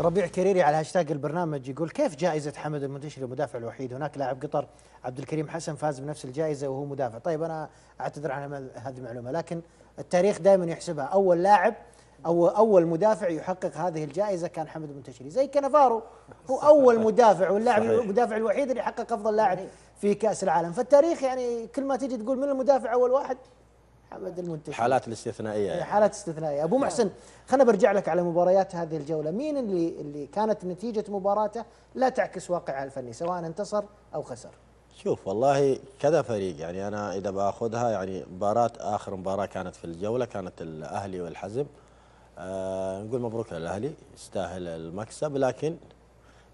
ربيع كريري على هاشتاج البرنامج يقول كيف جائزة حمد المنتشري المدافع الوحيد هناك لاعب قطر عبد الكريم حسن فاز بنفس الجائزة وهو مدافع طيب أنا أعتذر عن هذه المعلومة لكن التاريخ دائما يحسبها أول لاعب أو أول مدافع يحقق هذه الجائزة كان حمد المنتشري زي كنافارو هو أول مدافع واللاعب المدافع الوحيد اللي حقق أفضل لاعب في كأس العالم فالتاريخ يعني كل ما تيجي تقول من المدافع أول واحد حمد المنتشر حالات الاستثنائيه يعني. حالات استثنائيه ابو محسن خلنا برجع لك على مباريات هذه الجوله مين اللي اللي كانت نتيجه مباراته لا تعكس واقعها الفني سواء انتصر او خسر شوف والله كذا فريق يعني انا اذا باخذها يعني مباراه اخر مباراه كانت في الجوله كانت الاهلي والحزم آه نقول مبروك للاهلي يستاهل المكسب لكن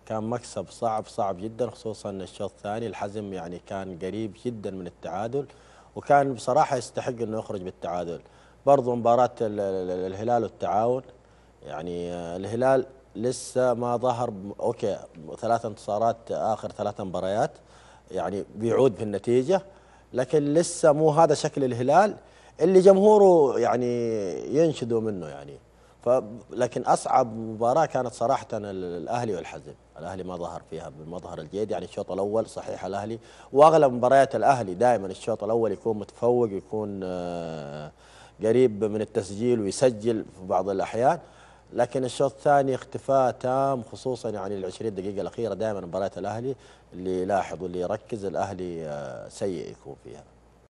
كان مكسب صعب صعب جدا خصوصا الشوط الثاني الحزم يعني كان قريب جدا من التعادل وكان بصراحه يستحق انه يخرج بالتعادل برضو مباراه الهلال والتعاون يعني آه، الهلال لسه ما ظهر اوكي ثلاث انتصارات اخر ثلاث مباريات يعني بيعود في النتيجه لكن لسه مو هذا شكل الهلال اللي جمهوره يعني ينشدوا منه يعني ف لكن اصعب مباراه كانت صراحه الاهلي والحزم، الاهلي ما ظهر فيها بالمظهر الجيد، يعني الشوط الاول صحيح الاهلي واغلب مباريات الاهلي دائما الشوط الاول يكون متفوق يكون آه، قريب من التسجيل ويسجل في بعض الاحيان، لكن الشوط الثاني اختفاء تام خصوصا يعني ال 20 دقيقه الاخيره دائما مباريات الاهلي اللي يلاحظ واللي يركز الاهلي آه، سيء يكون فيها.